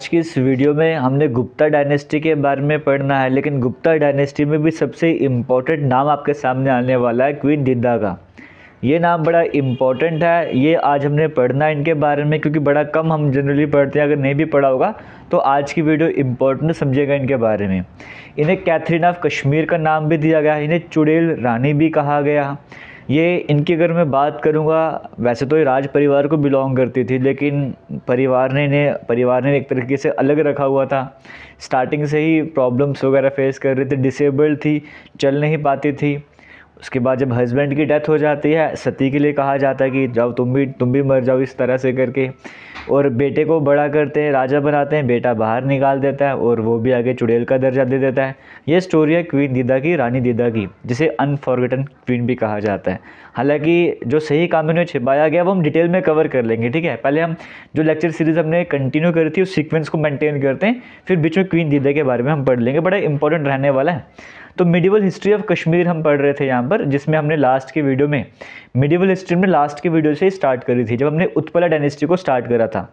आज की इस वीडियो में हमने गुप्ता डायनेस्टी के बारे में पढ़ना है लेकिन गुप्ता डायनेस्टी में भी सबसे इम्पोर्टेंट नाम आपके सामने आने वाला है क्वीन दिद्दा का ये नाम बड़ा इम्पोर्टेंट है ये आज हमने पढ़ना है इनके बारे में क्योंकि बड़ा कम हम जनरली पढ़ते हैं अगर नहीं भी पढ़ा होगा तो आज की वीडियो इम्पोर्टेंट समझेगा इनके बारे में इन्हें कैथरीन ऑफ कश्मीर का नाम भी दिया गया इन्हें चुड़ैल रानी भी कहा गया ये इनकी अगर मैं बात करूँगा वैसे तो ये राज परिवार को बिलोंग करती थी लेकिन परिवार ने इन्हें परिवार ने एक तरीके से अलग रखा हुआ था स्टार्टिंग से ही प्रॉब्लम्स वगैरह फेस कर रही थी डिसेबल्ड थी चल नहीं पाती थी उसके बाद जब हस्बैंड की डेथ हो जाती है सती के लिए कहा जाता है कि जाओ तुम भी तुम भी मर जाओ इस तरह से करके और बेटे को बड़ा करते हैं राजा बनाते हैं बेटा बाहर निकाल देता है और वो भी आगे चुड़ैल का दर्जा दे देता है ये स्टोरी है क्वीन दीदा की रानी दीदा की जिसे अनफॉर्गेटन क्वीन भी कहा जाता है हालांकि जो सही काम में छिपाया गया वो हम डिटेल में कवर कर लेंगे ठीक है पहले हम जो लेक्चर सीरीज़ हमने कंटिन्यू करी थी उस सीक्वेंस को मेनटेन करते हैं फिर बीच में क्वीन दीदा के बारे में हम पढ़ लेंगे बड़ा इंपॉर्टेंट रहने वाला है तो मिडिवल हिस्ट्री ऑफ कश्मीर हम पढ़ रहे थे यहाँ पर जिसमें हमने लास्ट की वीडियो में मिडिवल हिस्ट्री में लास्ट की वीडियो से स्टार्ट करी थी जब हमने उत्पला डायनेस्टी को स्टार्ट करा था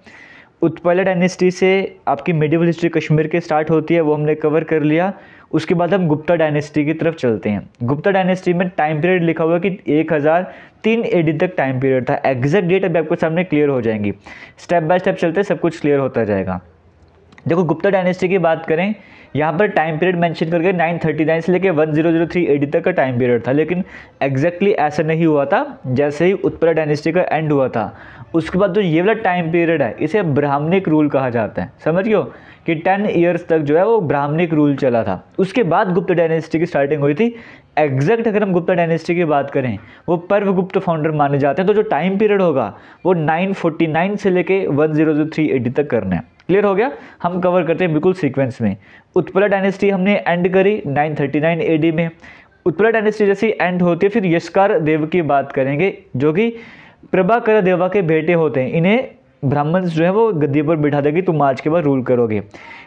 उत्पला डायनेस्टी से आपकी मिडिवल हिस्ट्री कश्मीर के स्टार्ट होती है वो हमने कवर कर लिया उसके बाद हम गुप्ता डायनेस्टी की तरफ चलते हैं गुप्ता डायनेस्टी में टाइम पीरियड लिखा हुआ है कि एक हज़ार तीन एडी तक टाइम पीरियड था एग्जैक्ट डेट अभी आपके सामने क्लियर हो जाएंगी स्टेप बाय स्टेप चलते सब कुछ क्लियर होता जाएगा देखो गुप्ता डायनेस्टी की बात करें यहाँ पर टाइम पीरियड मेंशन करके 939 से लेकर 1003 तक का टाइम पीरियड था लेकिन एग्जैक्टली exactly ऐसा नहीं हुआ था जैसे ही उत्पर डायनेस्टी का एंड हुआ था उसके बाद जो ये वाला टाइम पीरियड है इसे ब्राह्मणिक रूल कहा जाता है समझ गए कि टेन ईयर्स तक जो है वो ब्राह्मणिक रूल चला था उसके बाद गुप्त डायनेस्टी की स्टार्टिंग हुई थी एग्जैक्ट अगर हम गुप्ता डायनेस्टी की बात करें वो पर्व गुप्त फाउंडर माने जाते हैं तो जो टाइम पीरियड होगा वो 949 से लेके 1003 एडी तक करना है क्लियर हो गया हम कवर करते हैं बिल्कुल सीक्वेंस में उत्पला डायनेस्टी हमने एंड करी 939 एडी में उत्पला डायनेस्टी जैसी एंड होती है फिर यशकार देव की बात करेंगे जो कि प्रभाकर देवा के बेटे होते हैं इन्हें ब्राह्मण जो है वो गद्दी पर बिठा देगी तुम आज के बाद रूल करोगे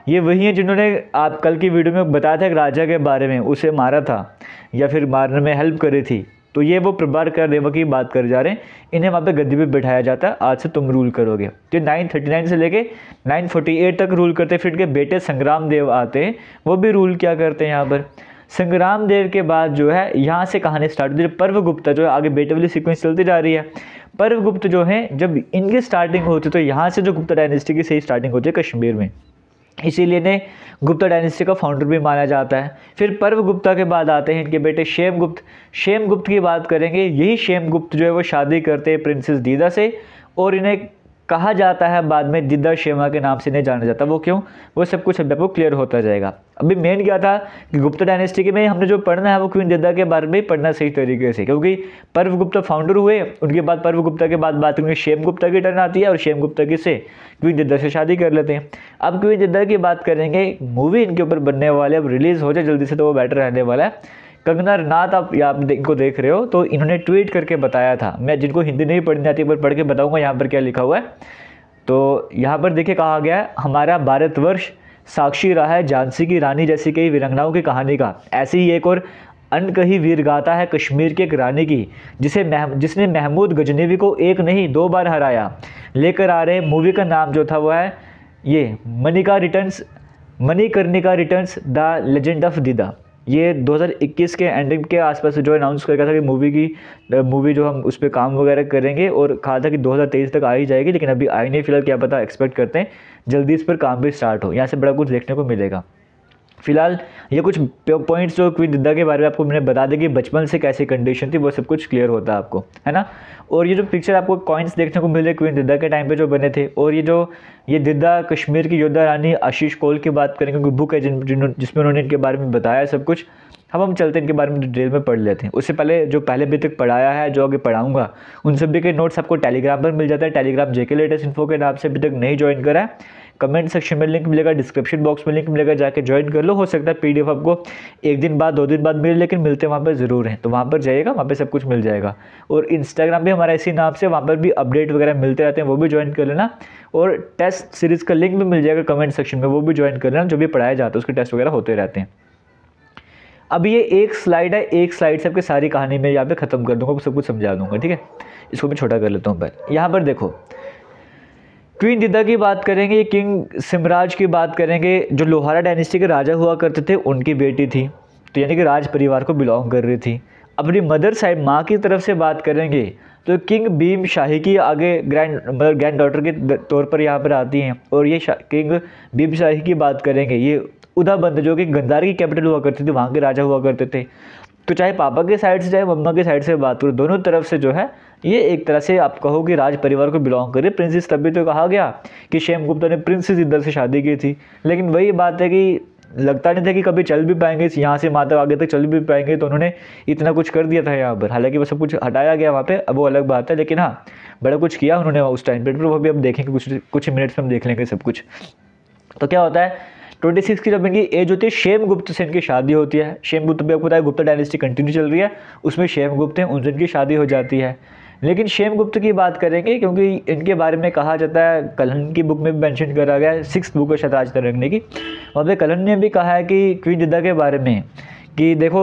ये वही है जिन्होंने आप कल की वीडियो में बताया था एक राजा के बारे में उसे मारा था या फिर मारने में हेल्प करी थी तो ये वो प्रभार कर रेवा की बात कर जा रहे हैं इन्हें वहाँ पे गद्दी पे बैठाया जाता है आज से तुम रूल करोगे तो 939 से लेके 948 तक रूल करते फिर इनके बेटे संग्राम देव आते हैं वो भी रूल क्या करते हैं यहाँ पर संग्राम देव के बाद जो है यहाँ से कहानी स्टार्ट होती है पर्व गुप्ता जो है आगे बेटे वाली सिक्वेंस चलती जा रही है पर्व गुप्त जो है जब इनकी स्टार्टिंग होती है तो यहाँ से जो गुप्ता डायनेस्टी की सही स्टार्टिंग होती है कश्मीर में इसीलिए इन्हें गुप्ता डायनेस्टी का फाउंडर भी माना जाता है फिर पर्व गुप्ता के बाद आते हैं इनके बेटे शेम गुप्त शेम गुप्त की बात करेंगे यही शेम गुप्त जो है वो शादी करते हैं प्रिंसेस दीदा से और इन्हें कहा जाता है बाद में दिदा शेमा के नाम से नहीं जाना जाता वो क्यों वो सब कुछ अभी आपको क्लियर होता जाएगा अभी मेन क्या था कि गुप्ता डायनेस्टी के में हमने जो पढ़ना है वो क्वीन दिदा के बारे में पढ़ना सही तरीके से क्योंकि पर्व गुप्ता फाउंडर हुए उनके बाद पर्व गुप्ता के बाद बात करेंगे शेम गुप्ता की टर्न आती है और शेम गुप्ता की से क्वीन दिदा से शादी कर लेते हैं अब क्वीन दिदा की बात करेंगे मूवी इनके ऊपर बनने वाले अब रिलीज़ हो जाए जल्दी से तो वो बेटर रहने वाला है कंगना रनाथ आप आप इनको देख रहे हो तो इन्होंने ट्वीट करके बताया था मैं जिनको हिंदी नहीं पढ़नी आती पर पढ़ के बताऊँगा यहाँ पर क्या लिखा हुआ है तो यहाँ पर देखिए कहा गया है हमारा भारतवर्ष साक्षी रहा है झांसी की रानी जैसी कई वीरंगनाओं की कहानी का ऐसी ही एक और अनकही वीर गाता है कश्मीर की एक रानी की जिसे मह, जिसने महमूद गजनेवी को एक नहीं दो बार हराया लेकर आ रहे मूवी का नाम जो था वो है ये मनिका रिटर्न्स मनी करने का रिटर्न्स द लेजेंड ऑफ दीदा ये 2021 के एंडिंग के आसपास जो अनाउंस कर रहा था कि मूवी की मूवी जो हम उस पर काम वगैरह करेंगे और कहा था कि 2023 तक आ ही जाएगी लेकिन अभी आई नहीं फिलहाल क्या पता एक्सपेक्ट करते हैं जल्दी इस पर काम भी स्टार्ट हो यहाँ से बड़ा कुछ देखने को मिलेगा फिलहाल ये कुछ पॉइंट्स जो क्वीन दिदा के बारे में आपको मैंने बता दें कि बचपन से कैसी कंडीशन थी वो सब कुछ क्लियर होता है आपको है ना और ये जो पिक्चर आपको कॉइन्स देखने को मिले क्वीन दिद्दा के टाइम पे जो बने थे और ये जो ये दिद्दा कश्मीर की योद्धा रानी आशीष कौल की बात करेंगे क्योंकि बुक है जिन, जिन जिसमें उन्होंने इनके बारे में बताया सब कुछ हम हम चलते इनके बारे में डिटेल में पढ़ लेते हैं उससे पहले जो पहले अभी तक पढ़ाया है जो आगे पढ़ाऊँगा उन सभी के नोट्स आपको टेलीग्राम पर मिल जाता है टेलीग्राम जेके लेटेस्ट इन्फो के नाम से अभी तक नहीं ज्वाइन करा है कमेंट सेक्शन में लिंक मिलेगा डिस्क्रिप्शन बॉक्स में लिंक मिलेगा जाके ज्वाइन कर लो हो सकता है पीडीएफ आपको एक दिन बाद दो दिन बाद मिले लेकिन मिलते वहाँ पर ज़रूर हैं तो वहाँ पर जाइएगा वहाँ पर सब कुछ मिल जाएगा और इंस्टाग्राम भी हमारा इसी नाम से वहाँ पर भी अपडेट वगैरह मिलते रहते हैं वो भी ज्वाइन कर लेना और टेस्ट सीरीज़ का लिंक भी मिल जाएगा कमेंट सेक्शन में वो भी ज्वाइन कर लेना जो भी पढ़ाया जाता है उसके टेस्ट वगैरह होते रहते हैं अब ये एक स्लाइड है एक स्लाइड से आपकी सारी कहानी मैं यहाँ पे ख़त्म कर दूँगा सब कुछ समझा दूँगा ठीक है इसको मैं छोटा कर लेता हूँ पहले यहाँ पर देखो क्वीन दिदा की बात करेंगे किंग सिमराज की बात करेंगे जो लोहारा डायनेस्टी के राजा हुआ करते थे उनकी बेटी थी तो यानी कि राज परिवार को बिलोंग कर रही थी अपनी मदर साइड माँ की तरफ से बात करेंगे तो किंग भीम शाही की आगे ग्रैंड मदर ग्रैंड डॉटर के तौर पर यहाँ पर आती हैं और ये किंग भीम शाही की बात करेंगे ये बंद जो कि गंदार की कैपिटल हुआ करती थी वहाँ के राजा हुआ करते थे तो चाहे पापा के साइड से चाहे मम्मा के साइड से बात करो दोनों तरफ से जो है ये एक तरह से आप कहो कि राज परिवार को बिलोंग करे प्रिंसेस तब भी तो कहा गया कि शेम गुप्ता ने प्रिंसेस इधर से शादी की थी लेकिन वही बात है कि लगता नहीं था कि कभी चल भी पाएंगे यहाँ से माता आगे तक चल भी पाएंगे तो उन्होंने इतना कुछ कर दिया था यहाँ पर हालांकि वो सब कुछ हटाया गया वहाँ पे अब वो अलग बात है लेकिन हाँ बड़ा कुछ किया उन्होंने उस टाइम पर वो भी अब देखेंगे कुछ कुछ मिनट्स में हम देख लेंगे सब कुछ तो क्या होता है ट्वेंटी सिक्स की जब इनकी एज होती है शेम गुप्त से इनकी शादी होती है शेम गुप्त भी आपको पता है गुप्ता डायनेस्टी कंटिन्यू चल रही है उसमें शेम गुप्त हैं उनसे इनकी शादी हो जाती है लेकिन शेम गुप्त की बात करेंगे क्योंकि इनके बारे में कहा जाता है कलहन की बुक में भी मैंशन करा गया है सिक्स बुक है शतराज तरंगने की वहाँ पर कलहन ने भी कहा है कि क्वीन जिदा के बारे में कि देखो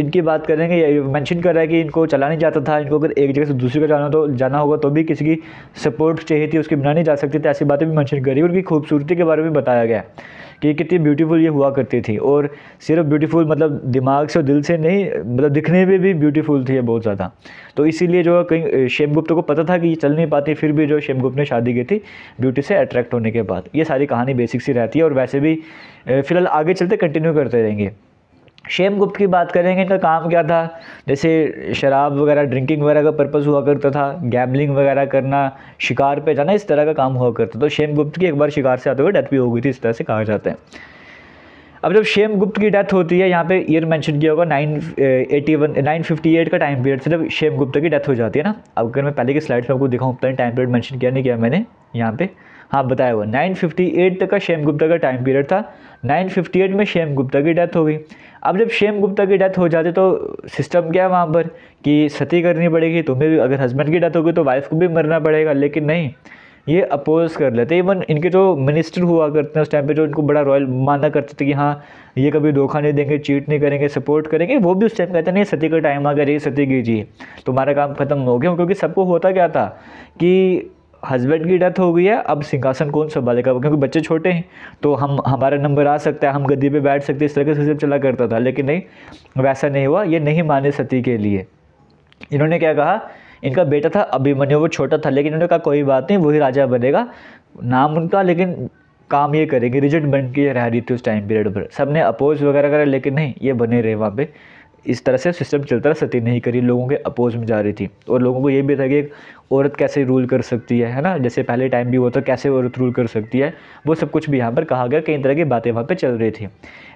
इनकी बात करेंगे मेंशन कर रहा है कि इनको चला नहीं जाता था इनको अगर एक जगह से दूसरी जगह जाना तो जाना होगा तो भी किसी की सपोर्ट चाहिए थी उसके बिना नहीं जा सकती थी ऐसी बातें भी मेंशन करी उनकी खूबसूरती के बारे में बताया गया कि कितनी ब्यूटीफुल ये हुआ करती थी और सिर्फ ब्यूटीफुल मतलब दिमाग से और दिल से नहीं मतलब दिखने में भी ब्यूटीफुल थी ये बहुत ज़्यादा तो इसीलिए जो कहीं शेम गुप्ता को पता था कि ये चल नहीं पाती फिर भी जो शेम गुप्त ने शादी की थी ब्यूटी से अट्रैक्ट होने के बाद ये सारी कहानी बेसिक सी रहती है और वैसे भी फ़िलहाल आगे चलते कंटिन्यू करते रहेंगे शेम गुप्त की बात करेंगे इनका काम क्या था जैसे शराब वगैरह ड्रिंकिंग वगैरह का पर्पज़ हुआ करता था गैबलिंग वगैरह करना शिकार पे जाना इस तरह का काम हुआ करता तो शेम गुप्त की एक बार शिकार से आते हुए डेथ भी हो गई थी इस तरह से कहा जाता है अब जब शेम गुप्त की डेथ होती है यहाँ पे ईयर मेंशन किया होगा nine eighty one nine fifty eight का टाइम पीरियड से जब शेम गुप्त की डेथ हो जाती है ना अब अगर मैं पहले की स्लाइड्स में आपको दिखाऊँ पता टाइम पीरियड मेंशन किया नहीं किया मैंने यहाँ पे हाँ बताया हुआ नाइन फिफ्टी एट तक का शेम गुप्ता का टाइम पीरियड था नाइन फिफ्टी एट में शेम गुप्ता की डेथ हो गई अब जब शेम गुप्ता की डेथ हो जाती तो सिस्टम क्या है वहाँ पर कि सती करनी पड़ेगी तुम्हें भी अगर हस्बैंड की डेथ होगी तो वाइफ को भी मरना पड़ेगा लेकिन नहीं ये अपोज कर लेते इवन इनके जो मिनिस्टर हुआ करते हैं उस टाइम पे जो इनको बड़ा रॉयल माना करते थे कि हाँ ये कभी धोखा नहीं देंगे चीट नहीं करेंगे सपोर्ट करेंगे वो भी उस टाइम कहते नहीं सती का टाइम आ गया ये सती कीजिए तुम्हारा काम खत्म हो गया क्योंकि सबको होता क्या था कि हस्बैंड की डेथ हो गई है अब सिंहासन कौन संभालेगा क्योंकि बच्चे छोटे हैं तो हम हमारा नंबर आ सकता है हम गद्दी पे बैठ सकते हैं इस तरह का सिस्टम चला करता था लेकिन नहीं वैसा नहीं हुआ ये नहीं माने सती के लिए इन्होंने क्या कहा इनका बेटा था अभिमन्यु वो छोटा था लेकिन इन्होंने कहा कोई बात नहीं वही राजा बनेगा नाम उनका लेकिन काम ये करेंगे रिजिट बन के रह रही थी उस टाइम पीरियड पर सब ने अपोज वगैरह करा लेकिन नहीं ये बने रहे वहाँ पे इस तरह से सिस्टम चलता रहा सती नहीं करी लोगों के अपोज में जा रही थी और लोगों को ये भी था कि औरत कैसे रूल कर सकती है है ना जैसे पहले टाइम भी होता कैसे औरत रूल कर सकती है वो सब कुछ भी यहाँ पर कहा गया कई तरह की बातें वहाँ पर चल रही थी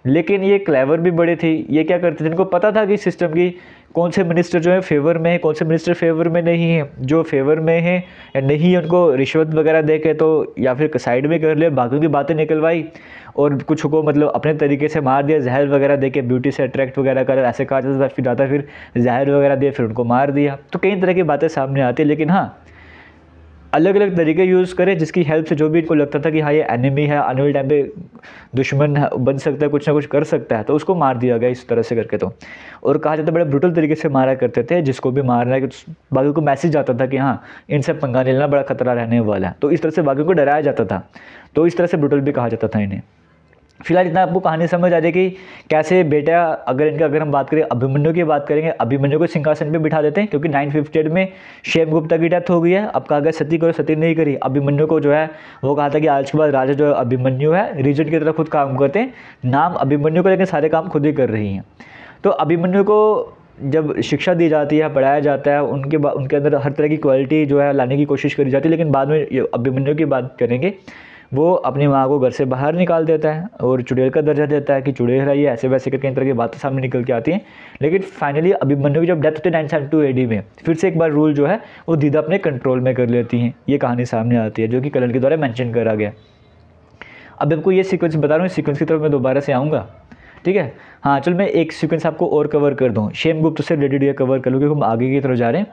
लेकिन ये क्लेवर भी बड़े थे ये क्या करते थे इनको पता था कि सिस्टम की कौन से मिनिस्टर जो है फेवर में है कौन से मिनिस्टर फेवर में नहीं है जो फेवर में है या नहीं उनको रिश्वत वगैरह दे के तो या फिर साइड में कर लिया बाकी की बातें निकलवाई और कुछ को मतलब अपने तरीके से मार दिया जहर वगैरह दे के ब्यूटी से अट्रैक्ट वगैरह कर ऐसे कहा जाता था फिर जाता फिर जहर वगैरह दिया फिर उनको मार दिया तो कई तरह की बातें सामने आती लेकिन हाँ अलग अलग तरीके यूज़ करें जिसकी हेल्प से जो भी इनको लगता था कि हाँ ये एनिमी है आने वाले टाइम पे दुश्मन बन सकता है कुछ ना कुछ कर सकता है तो उसको मार दिया गया इस तरह से करके तो और कहा जाता बड़े ब्रुटल तरीके से मारा करते थे जिसको भी मारना बाकी को मैसेज आता था कि हाँ इनसे पंगा लेना बड़ा खतरा रहने वाला है तो इस तरह से बाकी को डराया जाता था तो इस तरह से ब्रुटल भी कहा जाता था इन्हें फिलहाल इतना आपको कहानी समझ आ जाएगी कि कैसे बेटा अगर इनका अगर हम बात करें अभिमन्यु की बात करेंगे अभिमन्यु को सिंहासन पे बिठा देते हैं क्योंकि नाइन फिफ्टी में शेम गुप्ता की डेथ हो गई है अब कहा गया सती करो सती नहीं करी अभिमन्यु को जो है वो कहा था कि आज के बाद राजा जो अभिमन्यु है रीजन की तरह खुद काम करते हैं नाम अभिमन्यु को लेकिन सारे काम खुद ही कर रही हैं तो अभिमन्यु को जब शिक्षा दी जाती है पढ़ाया जाता है उनके उनके अंदर हर तरह की क्वालिटी जो है लाने की कोशिश करी जाती है लेकिन बाद में अभिमन्यु की बात करेंगे वो अपनी माँ को घर से बाहर निकाल देता है और चुड़ैल का दर्जा देता है कि चुड़ैल है ये ऐसे वैसे करके इन तरह की बातें सामने निकल के आती हैं लेकिन फाइनली अभिमन्यु की जब डेथ होती है नाइन सेवन टू एडी में फिर से एक बार रूल जो है वो दीदा अपने कंट्रोल में कर लेती हैं ये कहानी सामने आती है जो कि कलन के द्वारा मैंशन करा गया अब आपको ये सिक्वेंस बता रहा हूँ इस की तरफ मैं दोबारा से आऊँगा ठीक है हाँ चल मैं एक सीक्वेंस आपको और कवर कर दूँ शेम गुप्त से रिलेटेड ये कवर कर लूँ क्योंकि हम आगे की तरफ जा रहे हैं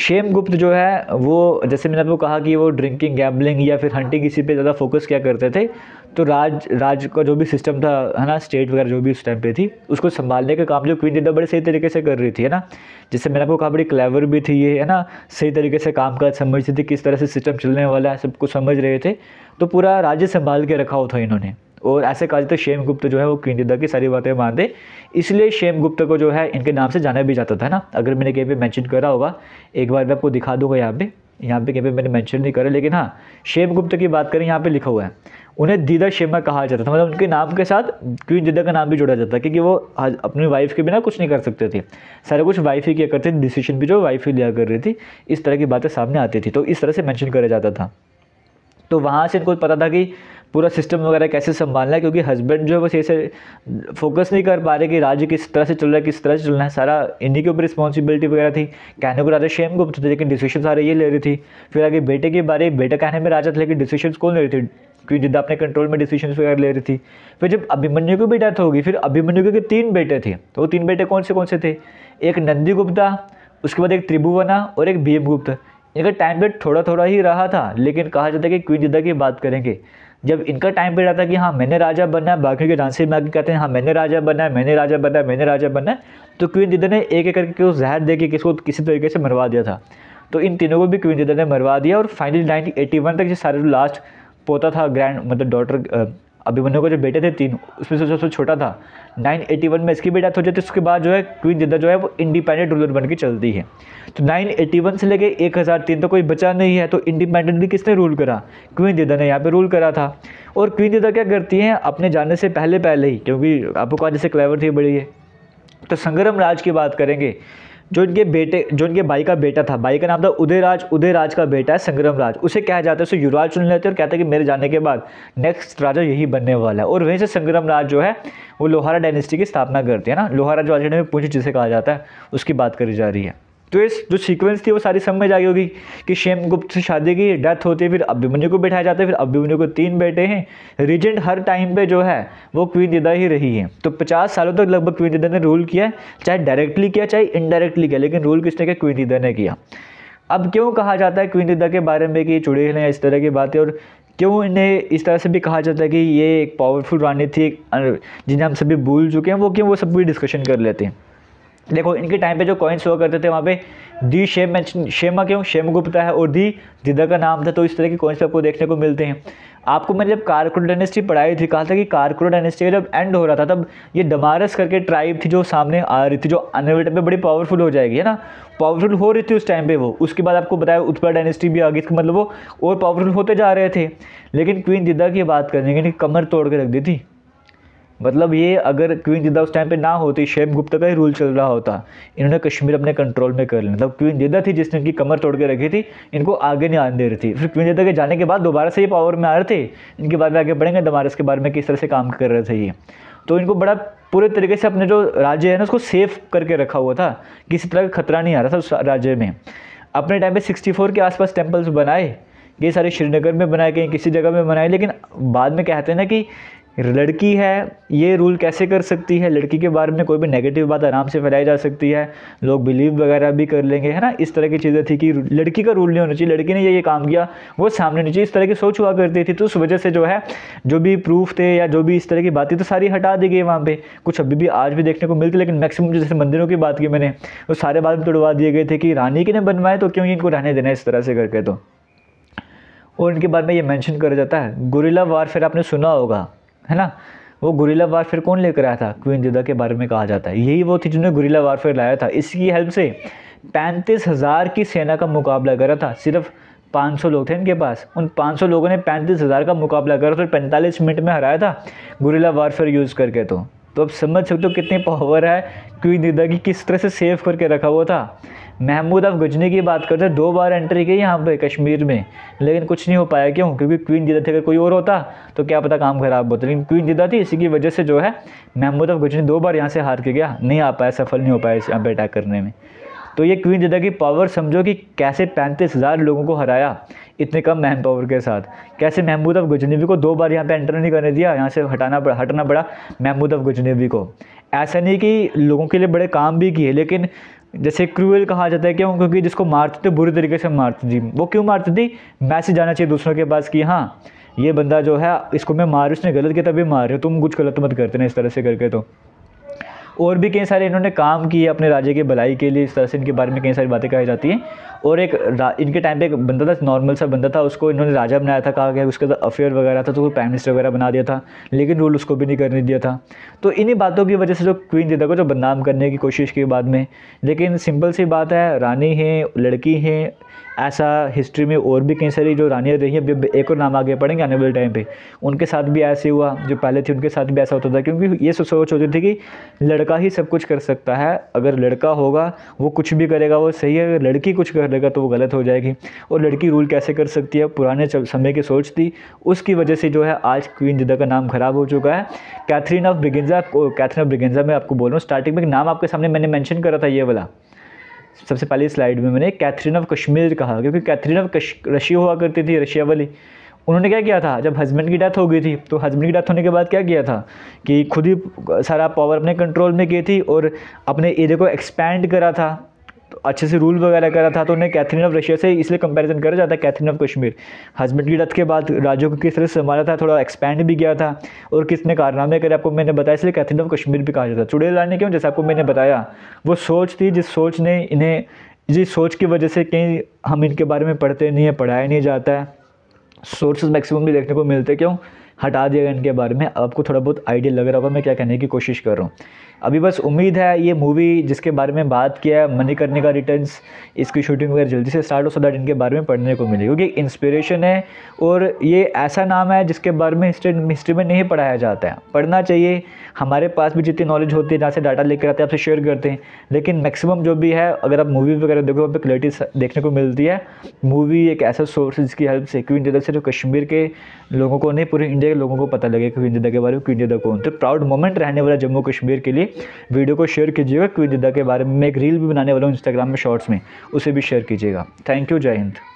शेम गुप्त जो है वो जैसे मैंने आपको कहा कि वो ड्रिंकिंग गैम्बलिंग या फिर हंटिंग इसी पे ज़्यादा फोकस किया करते थे तो राज राज का जो भी सिस्टम था है ना स्टेट वगैरह जो भी उस टाइम पे थी उसको संभालने का काम जो क्वीन जिंदा बड़े सही तरीके से कर रही थी है ना जैसे मैंने आपको कहा बड़ी क्लेवर भी थी ये है ना सही तरीके से काम काज समझती थी किस तरह से सिस्टम चलने वाला है सबको समझ रहे थे तो पूरा राज्य संभाल के रखा हुआ था इन्होंने और ऐसे कहा जाता तो है शेम गुप्त जो है वो किंजदा की सारी बातें मानते इसलिए शेम गुप्त को जो है इनके नाम से जाना भी जाता था ना अगर मैंने कहीं पर मैंशन करा होगा एक बार मैं आपको दिखा दूंगा यहाँ पे यहाँ पे कहीं पे मैंने मैंशन नहीं करा लेकिन हाँ शेम गुप्त की बात करें यहाँ पे लिखा हुआ है उन्हें दीदा शेमा कहा जाता था मतलब उनके नाम के साथ क्वीन दीदा का नाम भी जोड़ा जाता क्योंकि वो अपनी वाइफ के बिना कुछ नहीं कर सकते थे सारा कुछ वाइफ ही किया करते थे डिसीजन भी जो वाइफ ही लिया कर रही थी इस तरह की बातें सामने आती थी तो इस तरह से मैंशन करा जाता था तो वहाँ से इनको पता था कि पूरा सिस्टम वगैरह कैसे संभालना है क्योंकि हस्बैंड जो है वो सही से फोकस नहीं कर पा रहे कि राज्य किस तरह से चल रहा है किस तरह से चलना है सारा इन्हीं के ऊपर रिस्पॉन्सिबिलिटी वगैरह थी कहने को राजा शेम गुप्त थे लेकिन डिसीशन सारे ये ले रही थी फिर आगे बेटे के बारे बेटा कहने में राजा था लेकिन डिसीशन कौन ले रही थी क्योंकि जिद्दा अपने कंट्रोल में डिसीजन वगैरह ले रही थी फिर जब अभिमन्यु की भी डेथ होगी फिर अभिमन्यु के तीन बेटे थे तो वो तीन बेटे कौन से कौन से थे एक नंदी गुप्ता उसके बाद एक त्रिभुवना और एक भीम गुप्ता इनका टाइम पीरियड थोड़ा थोड़ा ही रहा था लेकिन कहा जाता है कि क्वीन जिद्दा की बात करेंगे जब इनका टाइम पीरियड आता है कि हाँ मैंने राजा बनना है बाकी के डांसिंग में आगे कहते हैं हाँ मैंने राजा बनना है मैंने राजा बनना है मैंने राजा बनना है तो क्वीन दीदा ने एक एक करके उस जहर दे के किसको किसी तरीके से मरवा दिया था तो इन तीनों को भी क्वीन दीदा ने मरवा दिया और फाइनली नाइनटीन एटी वन तक जो सारे लास्ट पोता था ग्रैंड मतलब डॉटर अभिमन्यु का जो बेटे थे तीन उसमें से सबसे छोटा था 981 में इसकी भी डेथ हो जाती है उसके बाद जो है क्वीन जिदा जो है वो इंडिपेंडेंट रूलर बन के चलती है तो 981 से लेके 1003 तो कोई बचा नहीं है तो इंडिपेंडेंटली किसने रूल करा क्वीन जिदा ने यहाँ पे रूल करा था और क्वीन जिदा क्या करती हैं अपने जाने से पहले पहले ही क्योंकि आपको कहा जैसे क्लेवर थी बड़ी है तो संगरम राज की बात करेंगे जो इनके बेटे जो इनके भाई का बेटा था भाई का नाम था उदयराज उदयराज का बेटा है संग्रम राज उसे कहा जाता है उसे युवराज चुन लेते हैं और कहते हैं कि मेरे जाने के बाद नेक्स्ट राजा यही बनने वाला है और वहीं से संग्रम राज जो है वो लोहारा डायनेस्टी की स्थापना करती है ना लोहारा जो आज में पूछ जिसे कहा जाता है उसकी बात करी जा रही है तो इस जो सीक्वेंस थी वो सारी समझ आ गई होगी कि शेम गुप्त से शादी की डेथ होती है फिर अभिमन्यु को बैठाया जाता है फिर अभिमन्यु को तीन बेटे हैं रीजेंट हर टाइम पे जो है वो क्वीन दिदा ही रही है तो पचास सालों तक तो लगभग क्वीन दिदा ने रूल किया चाहे डायरेक्टली किया चाहे इनडायरेक्टली किया लेकिन रूल किसने किया क्वीन दिदा ने किया अब क्यों कहा जाता है क्वीन दिदा के बारे में कि चुड़े हैं इस तरह की बातें और क्यों इन्हें इस तरह से भी कहा जाता है कि ये एक पावरफुल रानी थी जिन्हें हम सभी भूल चुके हैं वो क्यों वो सब भी डिस्कशन कर लेते हैं देखो इनके टाइम पे जो कॉइन्स हुआ करते थे वहाँ पे दी शेम शेमा क्यों गुप्ता है और दी जिदा का नाम था तो इस तरह के कॉइन्स आपको देखने को मिलते हैं आपको मैंने जब कारकुल डायनेस्टी पढ़ाई थी कहा था कि कारकुल डायनेस्टी का जब एंड हो रहा था तब ये डमारस करके ट्राइब थी जो सामने आ रही थी जो अनवेट टाइम पर बड़ी पावरफुल हो जाएगी है ना पावरफुल हो रही थी उस टाइम पे वो उसके बाद आपको बताया उत्पल डायनेस्टी भी आ गई मतलब वो और पावरफुल होते जा रहे थे लेकिन क्वीन जिदा की बात करने की कमर तोड़ के रख दी थी मतलब ये अगर क्वीन जिदा उस टाइम पे ना होती शेब गुप्ता का ही रूल चल रहा होता इन्होंने कश्मीर अपने कंट्रोल में कर लिया मतलब क्वीन जिदा थी जिसने इनकी कमर तोड़ के रखी थी इनको आगे नहीं आने दे रही थी फिर क्वीन जिदा के जाने के बाद दोबारा से ये पावर में आ रहे थे इनके बारे में आगे बढ़ेंगे दमारस के बारे में किस तरह से काम कर रहे थे ये तो इनको बड़ा पूरे तरीके से अपने जो राज्य है ना उसको सेफ करके रखा हुआ था किसी तरह का खतरा नहीं आ रहा था उस राज्य में अपने टाइम पे 64 के आसपास टेम्पल्स बनाए ये सारे श्रीनगर में बनाए कहीं किसी जगह में बनाए लेकिन बाद में कहते हैं ना कि लड़की है ये रूल कैसे कर सकती है लड़की के बारे में कोई भी नेगेटिव बात आराम से फैलाई जा सकती है लोग बिलीव वगैरह भी कर लेंगे है ना इस तरह की चीज़ें थी कि लड़की का रूल नहीं होना चाहिए लड़की ने ये ये काम किया वो सामने नहीं चाहिए इस तरह की सोच हुआ करती थी तो उस वजह से जो है जो भी प्रूफ थे या जो भी इस तरह की बातें तो सारी हटा दी गई वहाँ पर कुछ अभी भी आज भी देखने को मिलती लेकिन मैक्सिमम जैसे मंदिरों की बात की मैंने वो सारे बात तोड़वा दिए गए थे कि रानी के ने बनवाए तो क्यों इनको रहने देना इस तरह से करके तो और इनके बारे में ये मैंशन करा जाता है गुरिला वारफेयर आपने सुना होगा है ना वो गुरीला वारफेयर कौन लेकर आया था क्वीन जिदा के बारे में कहा जाता है यही वो थी जिन्होंने गुरीला वारफेयर लाया था इसकी हेल्प से पैंतीस हज़ार की सेना का मुकाबला करा था सिर्फ 500 लोग थे इनके पास उन 500 लोगों ने पैंतीस हज़ार का मुकाबला करा था पैंतालीस मिनट में हराया था गुरीला वारफेयर यूज़ करके तो तो अब समझ सकते हो कितनी पावर है क्वीन दिदा की किस तरह से सेव करके रखा हुआ था महमूद अफ गजनी की बात करते हैं दो बार एंट्री की यहाँ पे कश्मीर में लेकिन कुछ नहीं हो पाया क्यों क्योंकि क्वीन जिदा थी अगर कोई और होता तो क्या पता काम खराब होता लेकिन क्वीन जिदा थी इसी की वजह से जो है महमूद अफ गजनी दो बार यहाँ से हार के गया नहीं आ पाया सफल नहीं हो पाया इस यहाँ पर अटैक करने में तो ये क्वीन जिदा की पावर समझो कि कैसे पैंतीस हज़ार लोगों को हराया इतने कम मैन पावर के साथ कैसे महमूद अफ गजनवी को दो बार यहाँ पे एंटर नहीं करने दिया यहाँ से हटाना पड़ा हटना पड़ा महमूद अफ गजनवी को ऐसा नहीं कि लोगों के लिए बड़े काम भी किए लेकिन जैसे क्रूअल कहा जाता है क्यों क्योंकि जिसको मारते थे बुरी तरीके से मारती थी वो क्यों मारती थी मैसेज आना चाहिए दूसरों के पास कि हाँ ये बंदा जो है इसको मैं मारूँ उसने गलत किया तभी मार रहे हो तुम कुछ गलत मत करते ना इस तरह से करके तो और भी कई सारे इन्होंने काम किए अपने राज्य के भलाई के लिए इस तरह से इनके बारे में कई सारी बातें कही जाती हैं और एक इनके टाइम पे एक बंदा था नॉर्मल सा बंदा था उसको इन्होंने राजा बनाया था कहा गया उसके अंदर अफेयर वगैरह था तो प्राइम मिनिस्टर वगैरह बना दिया था लेकिन रूल उसको भी नहीं करने दिया था तो इन्हीं बातों की वजह से जो क्वीन दीदा को जो बदनाम करने की कोशिश की बाद में लेकिन सिंपल सी बात है रानी हैं लड़की हैं ऐसा हिस्ट्री में और भी कई सारी जो रानियाँ रही हैं एक और नाम आगे पढ़ेंगे आने वाले टाइम पे उनके साथ भी ऐसे हुआ जो पहले थे उनके साथ भी ऐसा होता था क्योंकि ये सोच होती थी कि लड़का ही सब कुछ कर सकता है अगर लड़का होगा वो कुछ भी करेगा वो सही है अगर लड़की कुछ कर लेगा तो वो गलत हो जाएगी और लड़की रूल कैसे कर सकती है पुराने समय की सोच थी उसकी वजह से जो है आज क्वीन जिदा का नाम ख़राब हो चुका है Catherine of Braganza Catherine of Braganza मैं आपको बोल रहा हूँ स्टार्टिंग में नाम आपके सामने मैंने मैंशन करा था ये वाला सबसे पहली स्लाइड में मैंने कैथरीन ऑफ कश्मीर कहा क्योंकि कैथरीन ऑफ कश रशिया हुआ करती थी रशिया वाली उन्होंने क्या किया था जब हस्बैंड की डेथ हो गई थी तो हस्बैंड की डेथ होने के बाद क्या किया था कि खुद ही सारा पावर अपने कंट्रोल में की थी और अपने एरिया को एक्सपैंड करा था तो अच्छे से रूल वगैरह करा था तो उन्हें कैथरीन ऑफ रशिया से इसलिए कंपैरिजन करा जाता है कैथरीन ऑफ कश्मीर हस्बैंड की डेथ के बाद राज्यों को किस तरह से संभाला था थोड़ा एक्सपैंड भी किया था और किसने कारनामे करे आपको मैंने बताया इसलिए कैथरीन ऑफ कश्मीर भी कहा जाता है चुड़े लाने क्यों जैसे आपको मैंने बताया वो सोच थी जिस सोच ने इन्हें जिस सोच की वजह से कहीं हम इनके बारे में पढ़ते नहीं है पढ़ाया नहीं जाता है सोर्सेज मैक्सिमम भी देखने को मिलते क्यों हटा दिया इनके बारे में आपको थोड़ा बहुत आइडिया लग रहा होगा मैं क्या कहने की कोशिश कर रहा हूँ अभी बस उम्मीद है ये मूवी जिसके बारे में बात किया है का रिटर्न इसकी शूटिंग वगैरह जल्दी से स्टार्ट हो सो दैट इनके बारे में पढ़ने को मिले क्योंकि इंस्पिरेशन है और ये ऐसा नाम है जिसके बारे में हिस्ट्री हिस्ट्री में नहीं पढ़ाया जाता है पढ़ना चाहिए हमारे पास भी जितनी नॉलेज होती है जहाँ से डाटा लेकर आते हैं आपसे शेयर करते हैं लेकिन मैक्सिमम जो भी है अगर आप मूवी वगैरह देखो वहाँ पर क्लैरिटी देखने को मिलती है मूवी एक ऐसा सोर्स है जिसकी हेल्प से क्वीन जिला से जो कश्मीर के लोगों को नहीं पूरे इंडिया के लोगों को पता लगे क्वीन जिला के बारे में क्वीन जिला कौन तो प्राउड मोमेंट रहने वाला जम्मू कश्मीर के लिए वीडियो को शेयर कीजिएगा क्विज के बारे में मैं एक रील भी बनाने वाला हूँ इंस्टाग्राम में शॉर्ट्स में उसे भी शेयर कीजिएगा थैंक यू जय हिंद